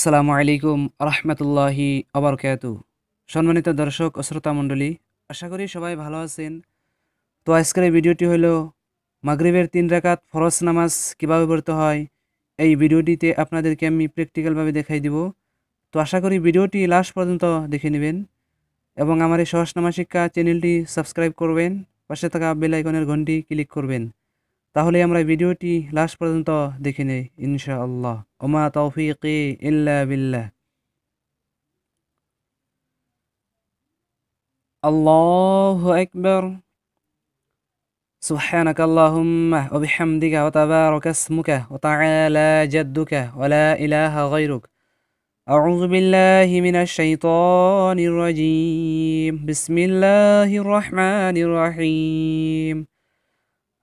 আসসালামু আলাইকুম রহমতুল্লাহি আবরকাত সম্মানিত দর্শক ও শ্রোতা মণ্ডলী আশা করি সবাই ভালো আছেন তো আজকের এই ভিডিওটি হল মাগরিবের তিন রাকাত ফরস নামাজ কীভাবে পড়তে হয় এই ভিডিওটিতে আপনাদেরকে আমি প্র্যাকটিক্যালভাবে দেখাই দিব তো আশা করি ভিডিওটি লাস্ট পর্যন্ত দেখে নেবেন এবং আমার এই সহজ নামা শিক্ষা চ্যানেলটি সাবস্ক্রাইব করবেন পাশে থাকা বেলাইকনের ঘন্টি ক্লিক করবেন তাহলে আমরা ভিডিওটি লাস্ট পর্যন্ত দেখে নেই ইনশাআল্লাহ ওমা তৌফিকে ইল্লা বিল্লাহ আল্লাহ আকবার سبحانك اللهم وبحمدك وتبارك اسمك وتعالى جدك ولا إله غيرك أعوذ بالله من الشيطان الرجيم بسم الله الرحمن الرحيم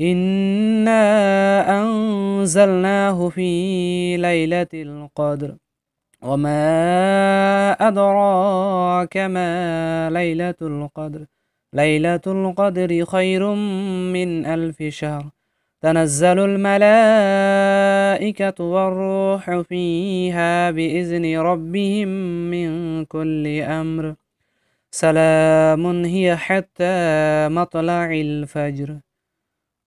إنا أنزلناه في ليلة القدر وما أدراك ما ليلة القدر ليلة القدر خير من ألف شهر تنزل الملائكة والروح فيها بإذن ربهم من كل أمر سلام هي حتى مطلع الفجر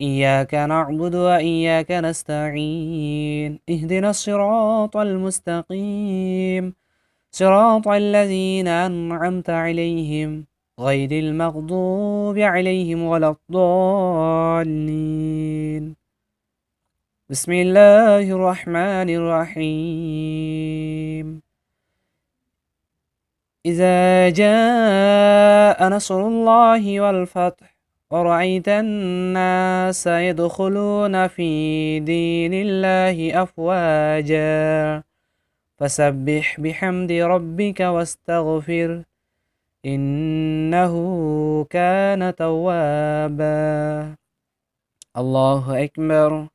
إياك نعبد وإياك نستعين اهدنا الصراط المستقيم صراط الذين أنعمت عليهم غير المغضوب عليهم ولا الضالين بسم الله الرحمن الرحيم إذا جاء نصر الله والفتح أرأيت الناس يدخلون في دين الله أفواجا فسبح بحمد ربك واستغفر إنه كان توابا الله أكبر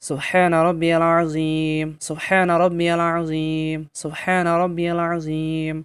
سبحان ربي العظيم سبحان ربي العظيم سبحان ربي العظيم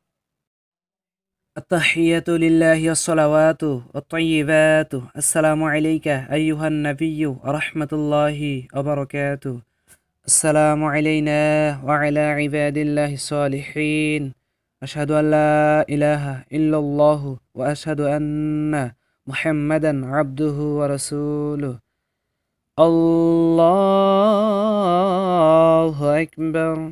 التحية لله الصلوات الطيبات السلام عليك أيها النبي ورحمة الله وبركاته السلام علينا وعلى عباد الله الصالحين أشهد أن لا إله إلا الله وأشهد أن محمدا عبده ورسوله الله أكبر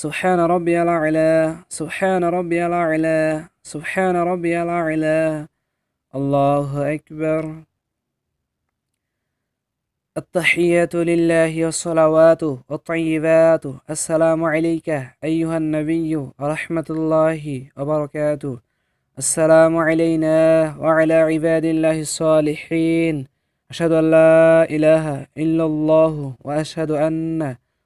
سبحان ربي الأعلى سبحان ربي الأعلى سبحان ربي الأعلى الله أكبر التحيات لله والصلوات والطيبات السلام عليك أيها النبي ورحمة الله وبركاته السلام علينا وعلى عباد الله الصالحين أشهد أن لا إله إلا الله وأشهد أن